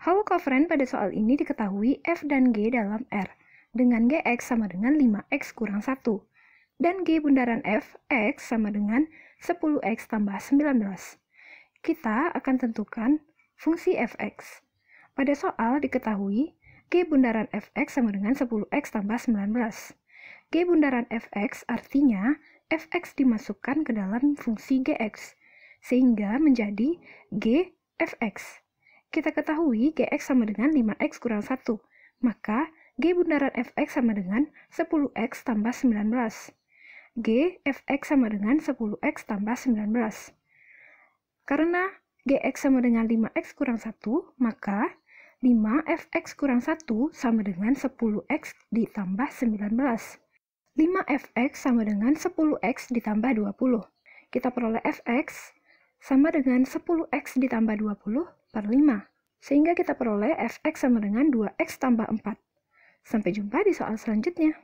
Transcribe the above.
Hawa koveren pada soal ini diketahui F dan G dalam R, dengan Gx sama dengan 5x kurang 1. Dan G bundaran F, X sama dengan 10x tambah 19. Kita akan tentukan fungsi Fx. Pada soal diketahui G bundaran Fx sama dengan 10x tambah 19. G bundaran Fx artinya Fx dimasukkan ke dalam fungsi Gx, sehingga menjadi G Fx. Kita ketahui Gx sama dengan 5X kurang 1, maka G bundaran Fx sama dengan 10X tambah 19. G Fx sama dengan 10X tambah 19. Karena Gx sama dengan 5X kurang 1, maka 5Fx kurang 1 sama dengan 10X ditambah 19. 5Fx sama dengan 10X ditambah 20. Kita peroleh Fx sama dengan 10x ditambah 20 per 5, sehingga kita peroleh fx sama dengan 2x tambah 4. Sampai jumpa di soal selanjutnya.